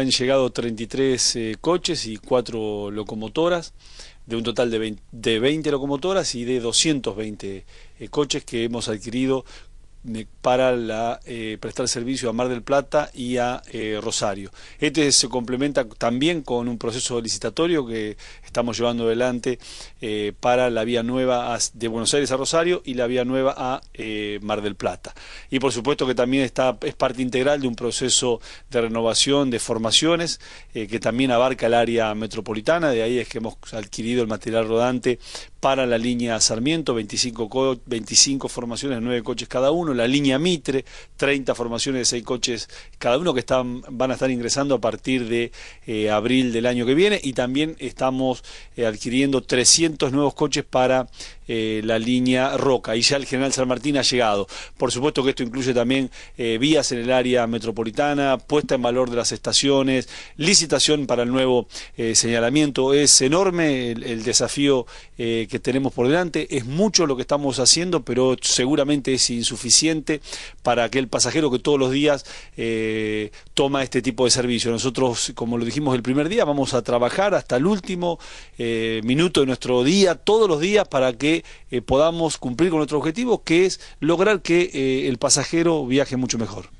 Han llegado 33 eh, coches y 4 locomotoras, de un total de 20, de 20 locomotoras y de 220 eh, coches que hemos adquirido para la, eh, prestar servicio a Mar del Plata y a eh, Rosario. Este se complementa también con un proceso licitatorio que estamos llevando adelante eh, para la vía nueva de Buenos Aires a Rosario y la vía nueva a Mar del Plata. Y por supuesto que también está, es parte integral de un proceso de renovación de formaciones que también abarca el área metropolitana, de ahí es que hemos adquirido el material rodante para la línea Sarmiento, 25, 25 formaciones de 9 coches cada uno, la línea Mitre, 30 formaciones de 6 coches cada uno que están, van a estar ingresando a partir de eh, abril del año que viene y también estamos eh, adquiriendo 300 nuevos coches para eh, la línea Roca y ya el General San Martín ha llegado. Por supuesto que esto incluye también vías en el área metropolitana, puesta en valor de las estaciones, licitación para el nuevo señalamiento. Es enorme el, el desafío que que tenemos por delante. Es mucho lo que estamos haciendo, pero seguramente es insuficiente para aquel pasajero que todos los días eh, toma este tipo de servicio. Nosotros, como lo dijimos el primer día, vamos a trabajar hasta el último eh, minuto de nuestro día, todos los días, para que eh, podamos cumplir con nuestro objetivo, que es lograr que el pasajero viaje mucho mejor.